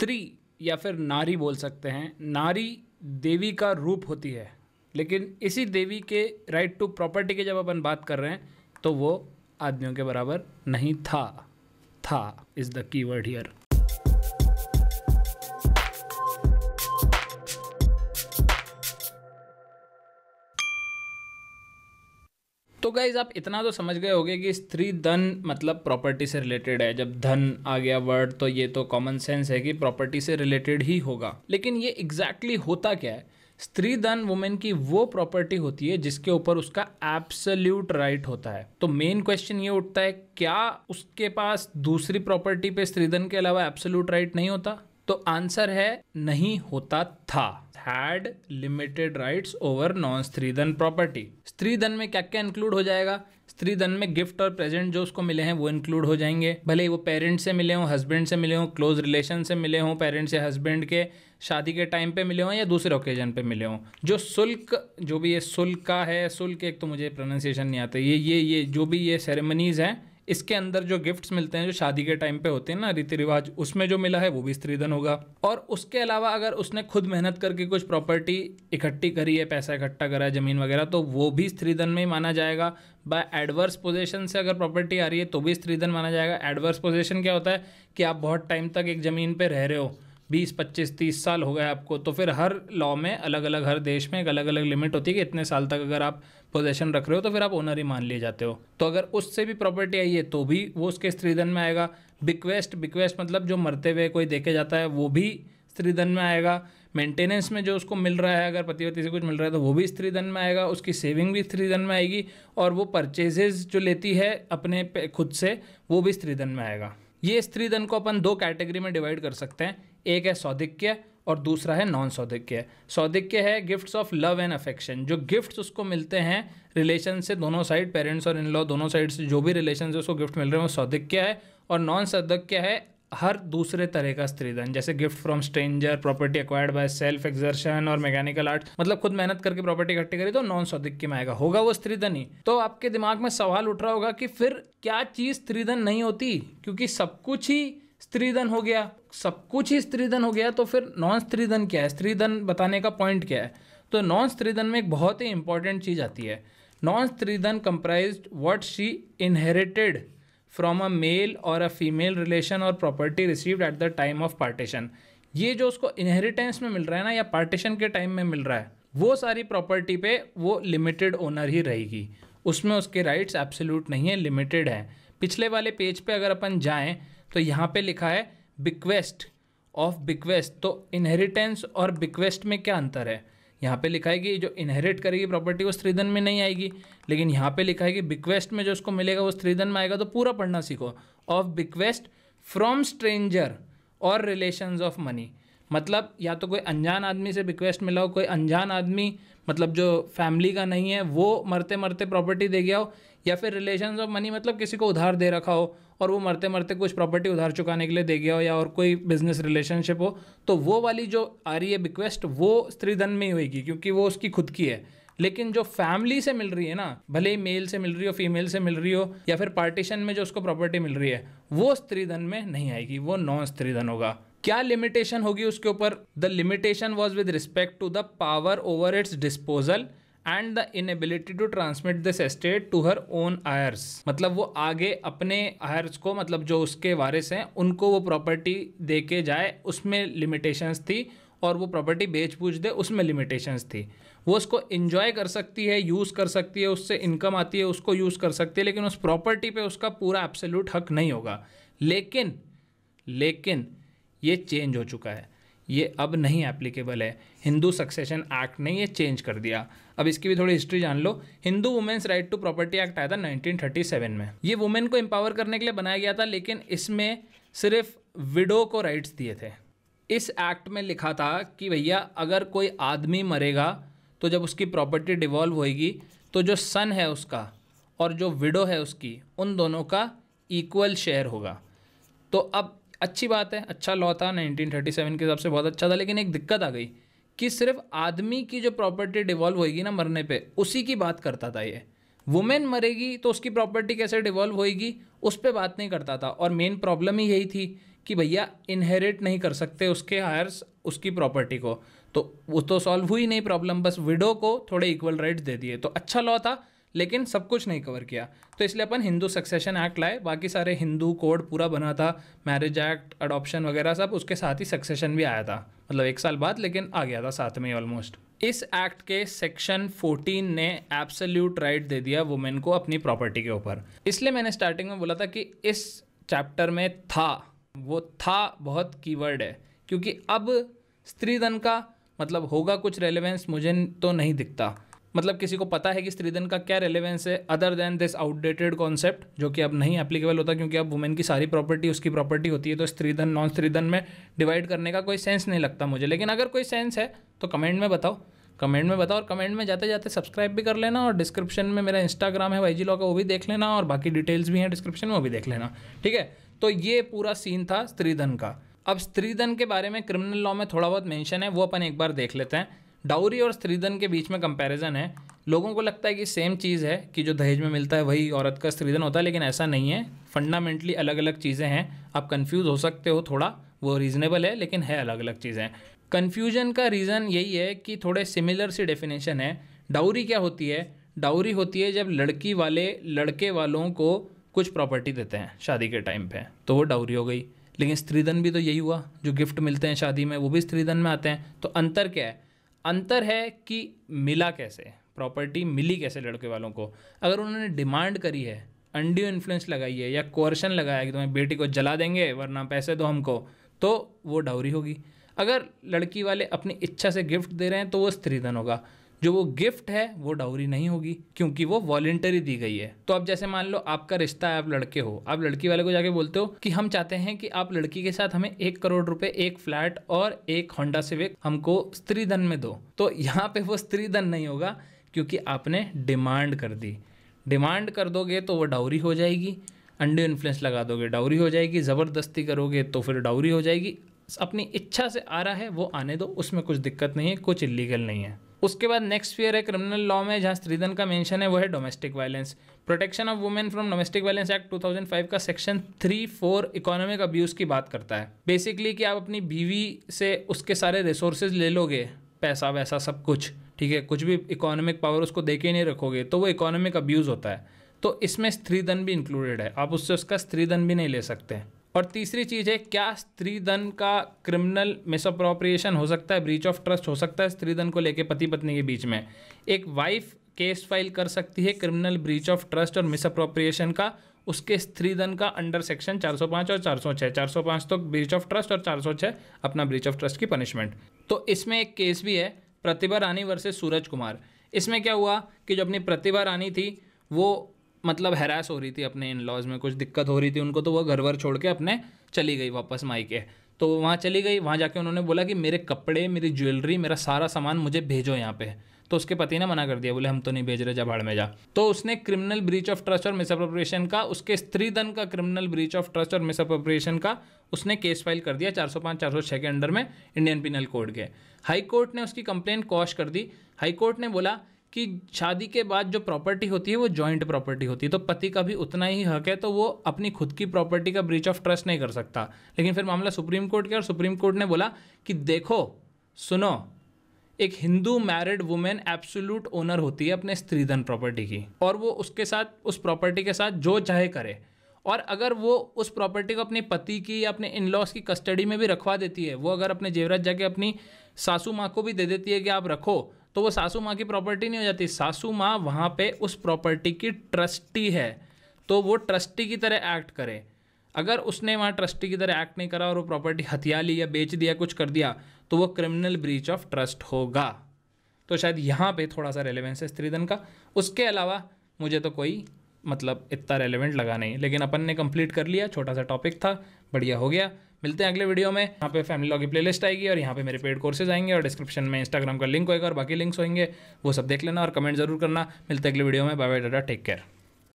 स्त्री या फिर नारी बोल सकते हैं नारी देवी का रूप होती है लेकिन इसी देवी के राइट टू प्रॉपर्टी की जब अपन बात कर रहे हैं तो वो आदमियों के बराबर नहीं था था is the keyword here guys तो आप इतना तो समझ गए होगे कि स्त्री धन मतलब प्रॉपर्टी से रिलेटेड है जब धन आ गया वर्ड तो ये तो कॉमन सेंस है कि प्रॉपर्टी से रिलेटेड ही होगा लेकिन ये एग्जैक्टली exactly होता क्या है स्त्री धन वुमेन की वो प्रॉपर्टी होती है जिसके ऊपर उसका एब्सल्यूट राइट right होता है तो मेन क्वेश्चन ये उठता है क्या उसके पास दूसरी प्रॉपर्टी पे धन के अलावा एब्सल्यूट राइट right नहीं होता तो आंसर है नहीं होता था had limited rights over non stridhan property stridhan में क्या क्या इंक्लूड हो जाएगा स्त्रीधन में गिफ्ट और प्रेजेंट जो उसको मिले हैं वो इंक्लूड हो जाएंगे भले ही वो पेरेंट्स से मिले हों हस्बैंड से मिले हों क्लोज रिलेशन से मिले हों पेरेंट्स या हस्बैंड के शादी के टाइम पे मिले हों या दूसरे ओकेजन पे मिले हों जो शुल्क जो भी ये शुल्क का है शुल्क एक तो मुझे प्रोनाउंसिएशन नहीं आता ये ये ये जो भी ये सेरेमनीज़ हैं इसके अंदर जो गिफ्ट्स मिलते हैं जो शादी के टाइम पे होते हैं ना रीति रिवाज उसमें जो मिला है वो भी स्त्रीधन होगा और उसके अलावा अगर उसने खुद मेहनत करके कुछ प्रॉपर्टी इकट्ठी करी है पैसा इकट्ठा करा है ज़मीन वगैरह तो वो भी स्त्रीधन में ही माना जाएगा बाय एडवर्स पोजिशन से अगर प्रॉपर्टी आ रही है तो भी स्त्रीधन माना जाएगा एडवर्स पोजिशन क्या होता है कि आप बहुत टाइम तक एक ज़मीन पर रह रहे हो बीस पच्चीस तीस साल हो गए आपको तो फिर हर लॉ में अलग अलग हर देश में एक अलग अलग लिमिट होती है कि इतने साल तक अगर आप पोजेशन रख रहे हो तो फिर आप ओनर ही मान लिए जाते हो तो अगर उससे भी प्रॉपर्टी आई है तो भी वो उसके स्त्रीधन में आएगा बिक्वेस्ट बिक्वेस्ट मतलब जो मरते हुए कोई देखे जाता है वो भी स्त्रीधन में आएगा मेंटेनेंस में जो उसको मिल रहा है अगर पति पति से कुछ मिल रहा है तो वो भी स्त्रीधन में आएगा उसकी सेविंग भी स्त्रीधन में आएगी और वो परचेजेज जो लेती है अपने खुद से वो भी स्त्रीधन में आएगा ये स्त्री धन को अपन दो कैटेगरी में डिवाइड कर सकते हैं एक है सौदिक्य और दूसरा है नॉन सौधिक्य सौदिक्य है gifts of love and affection जो गिफ्ट्स उसको मिलते हैं रिलेशन से दोनों साइड पेरेंट्स और इन लॉ दोनों साइड से जो भी रिलेशन से उसको गिफ्ट मिल रहे हैं वो सौदिक्य है और नॉन सौधिक्य है हर दूसरे तरह का स्त्रीधन जैसे gift from stranger property acquired by self exertion और मैकेनिकल आर्ट मतलब खुद मेहनत करके प्रॉपर्टी इकट्ठी करी तो नॉन सौदिक में आएगा होगा वो स्त्रीधन ही तो आपके दिमाग में सवाल उठ रहा होगा कि फिर क्या चीज़ स्त्रीधन नहीं होती क्योंकि सब कुछ ही स्त्रीधन हो गया सब कुछ ही स्त्रीधन हो गया तो फिर नॉन स्त्रीधन क्या है स्त्रीधन बताने का पॉइंट क्या है तो नॉन स्त्रीधन में एक बहुत ही इंपॉर्टेंट चीज़ आती है non stridhan comprise what she inherited from a male और अ फीमेल रिलेशन और property received at the time of partition ये जो उसको इनहेरिटेंस में मिल रहा है ना या पार्टीशन के टाइम में मिल रहा है वो सारी प्रॉपर्टी पे वो लिमिटेड ओनर ही रहेगी उसमें उसके राइट्स एब्सोल्यूट नहीं है लिमिटेड है पिछले वाले पेज पे अगर अपन जाएं तो यहाँ पे लिखा है बिक्वेस्ट ऑफ बिक्वेस्ट तो इनहेरिटेंस और बिक्वेस्ट में क्या अंतर है यहाँ पे लिखा है कि जो इनहेरिट करेगी प्रॉपर्टी वो स्त्रीधन में नहीं आएगी लेकिन यहाँ पे लिखा है कि बिक्वेस्ट में जो उसको मिलेगा वो स्त्रीधन में आएगा तो पूरा पढ़ना सीखो ऑफ बिक्वेस्ट फ्रॉम स्ट्रेंजर और रिलेशंस ऑफ मनी मतलब या तो कोई अनजान आदमी से रिक्वेस्ट मिलाओ कोई अनजान आदमी मतलब जो फैमिली का नहीं है वो मरते मरते प्रॉपर्टी दे गया हो या फिर रिलेशन ऑफ मनी मतलब किसी को उधार दे रखा हो और वो मरते मरते कुछ प्रॉपर्टी उधार चुकाने के लिए दे गया हो या और कोई बिजनेस रिलेशनशिप हो तो वो वाली जो आ रही है बिक्वेस्ट वो स्त्री धन में ही होगी क्योंकि वो उसकी खुद की है लेकिन जो फैमिली से मिल रही है ना भले ही मेल से मिल रही हो फीमेल से मिल रही हो या फिर पार्टीशन में जो उसको प्रॉपर्टी मिल रही है वो स्त्री धन में नहीं आएगी वो नॉन स्त्री धन होगा क्या लिमिटेशन होगी उसके ऊपर the limitation was with respect to the power over its disposal and the inability to transmit this estate to her own heirs मतलब वो आगे अपने आयर्स को मतलब जो उसके वारिस हैं उनको वो प्रॉपर्टी दे के जाए उसमें लिमिटेशंस थी और वो प्रॉपर्टी बेच बूझ दे उसमें लिमिटेशंस थी वो उसको इन्जॉय कर सकती है यूज़ कर सकती है उससे इनकम आती है उसको यूज़ कर सकती है लेकिन उस प्रॉपर्टी पे उसका पूरा एब्सोल्यूट हक नहीं होगा लेकिन लेकिन ये चेंज हो चुका है ये अब नहीं एप्लीकेबल है हिंदू सक्सेशन एक्ट ने ये चेंज कर दिया अब इसकी भी थोड़ी हिस्ट्री जान लो Hindu women's right to property act आया था 1937 में ये वुमेन को एम्पावर करने के लिए बनाया गया था लेकिन इसमें सिर्फ विडो को राइट्स दिए थे इस एक्ट में लिखा था कि भैया अगर कोई आदमी मरेगा तो जब उसकी प्रॉपर्टी डिवॉल्व होएगी तो जो सन है उसका और जो विडो है उसकी उन दोनों का इक्वल शेयर होगा तो अब अच्छी बात है अच्छा लॉ था 1937 के हिसाब से बहुत अच्छा था लेकिन एक दिक्कत आ गई कि सिर्फ आदमी की जो प्रॉपर्टी डिवॉल्व होगी ना मरने पे उसी की बात करता था ये वुमेन मरेगी तो उसकी प्रॉपर्टी कैसे डिवॉल्व होएगी उस पर बात नहीं करता था और मेन प्रॉब्लम ही यही थी कि भैया इनहेरिट नहीं कर सकते उसके हायर्स उसकी प्रॉपर्टी को तो वो तो सॉल्व हुई नहीं प्रॉब्लम बस विडो को थोड़े इक्वल राइट्स दे दिए तो अच्छा लॉ था लेकिन सब कुछ नहीं कवर किया तो इसलिए अपन हिंदू सक्सेशन एक्ट लाए बाकी सारे हिंदू कोड पूरा बना था मैरिज एक्ट अडॉप्शन वगैरह सब उसके साथ ही सक्सेशन भी आया था मतलब एक साल बाद लेकिन आ गया था साथ में ऑलमोस्ट इस एक्ट के सेक्शन 14 ने एब्सोल्यूट राइट दे दिया वुमेन को अपनी प्रॉपर्टी के ऊपर इसलिए मैंने स्टार्टिंग में बोला था कि इस चैप्टर में था वो था बहुत कीवर्ड है क्योंकि अब स्त्रीधन का मतलब होगा कुछ रेलेवेंस मुझे तो नहीं दिखता मतलब किसी को पता है कि स्त्रीधन का क्या रेलेवेंस है other than this outdated concept जो कि अब नहीं एप्लीकेबल होता क्योंकि अब वुमेन की सारी प्रॉपर्टी उसकी प्रॉपर्टी होती है तो स्त्रीधन नॉन स्त्रीधन में डिवाइड करने का कोई सेंस नहीं लगता मुझे लेकिन अगर कोई सेंस है तो कमेंट में बताओ कमेंट में बताओ और कमेंट में जाते जाते सब्सक्राइब भी कर लेना और डिस्क्रिप्शन में मेरा इंस्टाग्राम है वाई जी लॉ का वो भी देख लेना और बाकी डिटेल्स भी हैं डिस्क्रिप्शन में वो भी देख लेना ठीक है तो ये पूरा सीन था स्त्रीधन का अब स्त्रीधन के बारे में क्रिमिनल लॉ में थोड़ा बहुत मेंशन है वो अपन एक बार देख लेते हैं डाउरी और स्त्रीधन के बीच में कंपैरिजन है लोगों को लगता है कि सेम चीज़ है कि जो दहेज में मिलता है वही औरत का स्त्रीधन होता है लेकिन ऐसा नहीं है फंडामेंटली अलग अलग चीज़ें हैं आप कंफ्यूज हो सकते हो थोड़ा वो रीज़नेबल है लेकिन है अलग अलग चीज़ें कन्फ्यूजन का रीज़न यही है कि थोड़े सिमिलर सी डेफिनेशन है डाउरी क्या होती है डाउरी होती है जब लड़की वाले लड़के वालों को कुछ प्रॉपर्टी देते हैं शादी के टाइम पे तो वो डाउरी हो गई लेकिन स्त्रीधन भी तो यही हुआ जो गिफ्ट मिलते हैं शादी में वो भी स्त्रीधन में आते हैं तो अंतर क्या है अंतर है कि मिला कैसे प्रॉपर्टी मिली कैसे लड़के वालों को अगर उन्होंने डिमांड करी है अंडियो इन्फ्लुएंस लगाई है या कोर्शन लगाया कि तुम्हें बेटी को जला देंगे वरना पैसे दो हमको तो वो डाउरी होगी अगर लड़की वाले अपनी इच्छा से गिफ्ट दे रहे हैं तो वो स्त्रीधन होगा जो वो गिफ्ट है वो डाउरी नहीं होगी क्योंकि वो वॉलेंटरी दी गई है तो अब जैसे मान लो आपका रिश्ता है आप लड़के हो आप लड़की वाले को जाके बोलते हो कि हम चाहते हैं कि आप लड़की के साथ हमें एक करोड़ रुपए एक फ्लैट और एक होंडा सिविक हमको स्त्री धन में दो तो यहाँ पे वो स्त्री धन नहीं होगा क्योंकि आपने डिमांड कर दी डिमांड कर दोगे तो वो डाउरी हो जाएगी अंडे इन्फ्लुएंस लगा दोगे डाउरी हो जाएगी ज़बरदस्ती करोगे तो फिर डाउरी हो जाएगी अपनी इच्छा से आ रहा है वो आने दो उसमें कुछ दिक्कत नहीं है कुछ इलीगल नहीं है उसके बाद नेक्स्ट फेयर है क्रिमिनल लॉ में जहाँ स्त्रीधन का मेंशन है वो है domestic violence protection of women from domestic violence act 2005 का section three four economic abuse की बात करता है बेसिकली कि आप अपनी बीवी से उसके सारे रिसोर्सेज ले लोगे पैसा वैसा सब कुछ ठीक है कुछ भी इकोनॉमिक पावर उसको दे के नहीं रखोगे तो वो इकोनॉमिक अब्यूज़ होता है तो इसमें स्त्रीधन भी इंक्लूडेड है आप उससे उसका स्त्रीधन भी नहीं ले सकते और तीसरी चीज़ है क्या स्त्री धन का क्रिमिनल मिसअप्रोप्रिएशन हो सकता है ब्रीच ऑफ ट्रस्ट हो सकता है स्त्री धन को लेकर पति पत्नी के बीच में एक वाइफ केस फाइल कर सकती है क्रिमिनल ब्रीच ऑफ ट्रस्ट और मिसअप्रोप्रिएशन का उसके स्त्री धन का अंडर सेक्शन 405 और 406 405 तो ब्रीच ऑफ ट्रस्ट और 406 अपना ब्रीच ऑफ ट्रस्ट की पनिशमेंट तो इसमें एक केस भी है प्रतिभा रानी वर्सेस सूरज कुमार इसमें क्या हुआ कि जो अपनी प्रतिभा रानी थी वो मतलब हैरास हो रही थी अपने इन लॉज में कुछ दिक्कत हो रही थी उनको तो वह घर वर छोड़ के अपने चली गई वापस माई के तो वहाँ चली गई वहाँ जाके उन्होंने बोला कि मेरे कपड़े मेरी ज्वेलरी मेरा सारा सामान मुझे भेजो यहाँ पे तो उसके पति ने मना कर दिया बोले हम तो नहीं भेज रहे जा भाड़ में जा तो उसने क्रिमिनल ब्रीच ऑफ ट्रस्ट और मिसअप्रोप्रिएशन का उसके स्त्री धन का क्रिमिनल ब्रीच ऑफ ट्रस्ट और मिसअप्रोप्रिएशन का उसने केस फाइल कर दिया 405 406 के अंडर में इंडियन पिनल कोड के हाई कोर्ट ने उसकी कंप्लेंट कॉश कर दी हाई कोर्ट ने बोला कि शादी के बाद जो प्रॉपर्टी होती है वो जॉइंट प्रॉपर्टी होती है तो पति का भी उतना ही हक है तो वो अपनी खुद की प्रॉपर्टी का ब्रीच ऑफ ट्रस्ट नहीं कर सकता लेकिन फिर मामला सुप्रीम कोर्ट के और सुप्रीम कोर्ट ने बोला कि देखो सुनो एक Hindu married women absolute owner होती है अपने स्त्रीधन प्रॉपर्टी की और वो उसके साथ उस प्रॉपर्टी के साथ जो चाहे करे और अगर वो उस प्रॉपर्टी को अपने पति की या अपने इन लॉज की कस्टडी में भी रखवा देती है वो अगर अपने जेवराज जाके अपनी सासू माँ को भी दे देती है कि आप रखो तो वो सासू माँ की प्रॉपर्टी नहीं हो जाती सासू माँ वहाँ पे उस प्रॉपर्टी की ट्रस्टी है तो वो ट्रस्टी की तरह एक्ट करे अगर उसने वहाँ ट्रस्टी की तरह एक्ट नहीं करा और वो प्रॉपर्टी हथिया ली या बेच दिया कुछ कर दिया तो वो क्रिमिनल ब्रीच ऑफ ट्रस्ट होगा तो शायद यहाँ पे थोड़ा सा रेलेवेंस है स्त्रीधन का उसके अलावा मुझे तो कोई मतलब इतना रेलेवेंट लगा नहीं लेकिन अपन ने कंप्लीट कर लिया छोटा सा टॉपिक था बढ़िया हो गया मिलते हैं अगले वीडियो में यहाँ पे फैमिली लॉ की प्लेलिस्ट आएगी और यहाँ पे मेरे पेड कोर्सेज आएंगे और डिस्क्रिप्शन में इंस्टाग्राम का लिंक होएगा और बाकी लिंक्स होंगे वो सब देख लेना और कमेंट जरूर करना मिलते हैं अगले वीडियो में बाय बाय डाटा टेक केयर